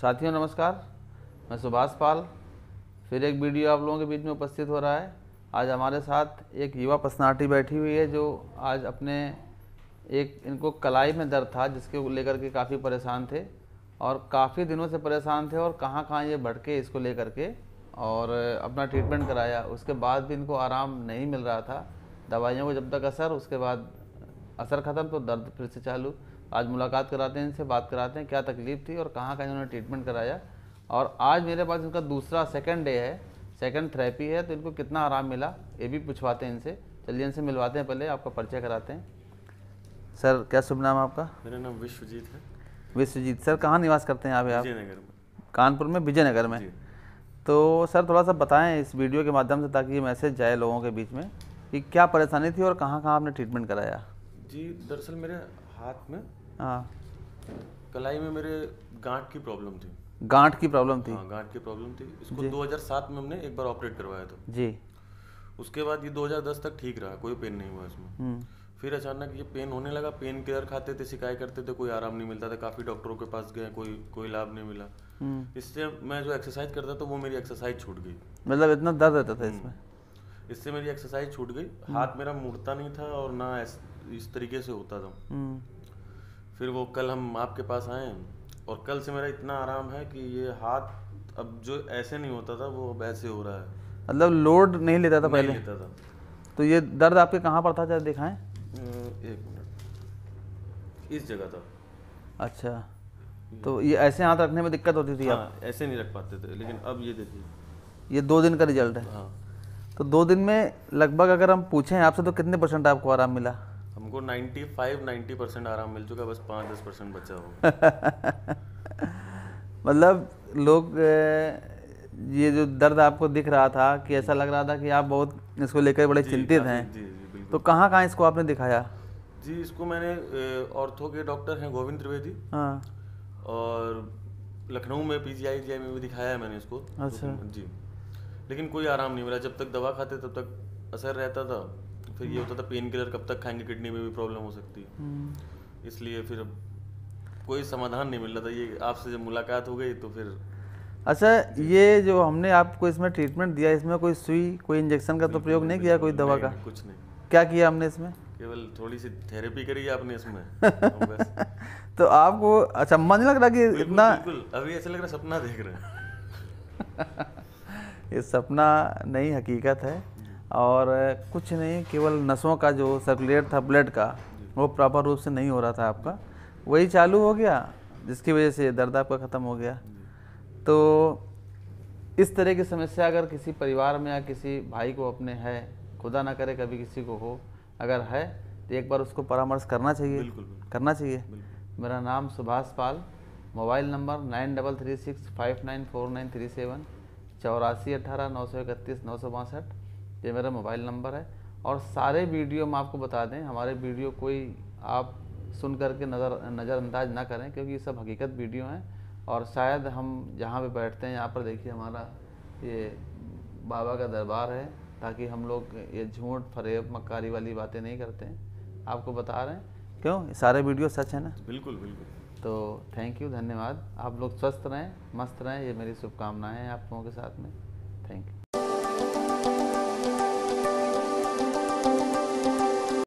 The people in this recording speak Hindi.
साथियों नमस्कार मैं सुभाष पाल फिर एक वीडियो आप लोगों के बीच में उपस्थित हो रहा है आज हमारे साथ एक युवा पर्सनालिटी बैठी हुई है जो आज अपने एक इनको कलाई में दर्द था जिसके लेकर के काफ़ी परेशान थे और काफ़ी दिनों से परेशान थे और कहाँ कहाँ ये भटके इसको लेकर के और अपना ट्रीटमेंट कराया उसके बाद भी इनको आराम नहीं मिल रहा था दवाइयों को जब तक असर उसके बाद असर ख़त्म तो दर्द फिर से चालू आज मुलाकात कराते हैं इनसे बात कराते हैं क्या तकलीफ थी और कहाँ का इन्होंने ट्रीटमेंट कराया और आज मेरे पास इनका दूसरा सेकेंड डे है सेकेंड थेरेपी है तो इनको कितना आराम मिला ये भी पूछवाते हैं इनसे चलिए इनसे मिलवाते हैं पहले आपका परिचय कराते हैं सर क्या शुभ नाम आपका मेरा नाम विश्वजीत है विश्वजीत सर कहाँ निवास करते हैं आप आप विजयनगर में कानपुर में विजयनगर में तो सर थोड़ा सा बताएं इस वीडियो के माध्यम से ताकि ये मैसेज जाए लोगों के बीच में कि क्या परेशानी थी और कहाँ कहाँ आपने ट्रीटमेंट कराया जी दरअसल मेरे हाथ में हाँ। कलाई में मेरे गांठ की प्रॉब्लम थी गांठ की प्रॉब्लम थी हाँ गांठ की प्रॉब्लम थी इसको 2007 में हमने एक बार ऑपरेट करवाया था जी उसके बाद ये 2010 तक ठीक रहा कोई पेन नहीं हुआ इसमें हम्म। फिर अचानक ये पेन होने लगा पेन केयर खाते थे शिकायत करते थे कोई आराम नहीं मिलता था काफ़ी डॉक्टरों के पास गए कोई कोई लाभ नहीं मिला हम्म। इससे मैं जो एक्सरसाइज करता था वो मेरी एक्सरसाइज छूट गई मतलब इतना दर्द रहता था इसमें हम्म। इससे मेरी एक्सरसाइज छूट गई हाथ मेरा मुड़ता नहीं था और ना इस तरीके से होता था फिर वो कल हम आपके पास आए और कल से मेरा इतना आराम है कि ये हाथ अब जो ऐसे नहीं होता था वो अब ऐसे हो रहा है मतलब लोड नहीं लेता था पहले लेता था तो ये दर्द आपके कहाँ पर था जरा दिखाएं हम्म, एक मिनट इस जगह था अच्छा हम्म। तो ये ऐसे हाथ रखने में दिक्कत होती थी हाँ, आप ऐसे नहीं रख पाते थे लेकिन अब ये देखिए ये दो दिन का रिजल्ट है हाँ तो दो दिन में लगभग अगर हम पूछें आपसे तो कितने परसेंट आपको आराम मिला हमको 95 90 परसेंट आराम मिल चुका बस पाँच दस परसेंट बचा हो मतलब लोग ये जो दर्द आपको दिख रहा था कि ऐसा लग रहा था कि आप बहुत इसको लेकर बड़े चिंतित हैं जी, जी, तो कहाँ कहाँ इसको आपने दिखाया जी इसको मैंने ऑर्थो के डॉक्टर हैं गोविंद त्रिवेदी हाँ और लखनऊ में पी जी में भी दिखाया है मैंने इसको अच्छा तो जी लेकिन कोई आराम नहीं मिला जब तक दवा खाते तब तक असर रहता था फिर ये होता था पेन किलर कब तक खाएंगे किडनी में भी प्रॉब्लम हो सकती है हम्म। इसलिए फिर कोई समाधान नहीं मिल रहा था ये आपसे जब मुलाकात हो गई तो फिर अच्छा ये जो हमने आपको इसमें ट्रीटमेंट दिया इसमें कोई सुई कोई इंजेक्शन का तो प्रयोग नहीं किया कोई दवा का कुछ नहीं क्या किया हमने इसमें केवल थोड़ी सी थेरेपी करी है आपने इसमें तो आपको अच्छा मन लग रहा कि इतना बिल्कुल अभी ऐसा लग रहा सपना देख रहे हैं ये सपना नहीं हकीकत है और कुछ नहीं केवल नसों का जो सर्कुलेट था ब्लड का वो प्रॉपर रूप से नहीं हो रहा था आपका वही चालू हो गया जिसकी वजह से दर्द आपका ख़त्म हो गया तो इस तरह की समस्या अगर किसी परिवार में या किसी भाई को अपने है खुदा ना करे कभी किसी को हो अगर है तो एक बार उसको परामर्श करना चाहिए बिल्कुल, बिल्कुल। करना चाहिए बिल्कुल। मेरा नाम Subhash Pal mobile number nine double three six five nine four nine three seven चौरासी अट्ठारह नौ सौ इकतीस नौ सौ बासठ ये मेरा मोबाइल नंबर है और सारे वीडियो हम आपको बता दें हमारे वीडियो कोई आप सुन करके नज़र नज़रअंदाज ना करें क्योंकि ये सब हकीकत वीडियो हैं और शायद हम जहाँ पे बैठते हैं यहाँ पर देखिए हमारा ये बाबा का दरबार है ताकि हम लोग ये झूठ फरेब मक्कारी वाली बातें नहीं करते हैं आपको बता रहे हैं क्यों सारे वीडियो सच है ना बिल्कुल बिल्कुल तो थैंक यू धन्यवाद आप लोग स्वस्थ रहें मस्त रहें ये मेरी शुभकामनाएँ हैं आप लोगों के साथ में थैंक यू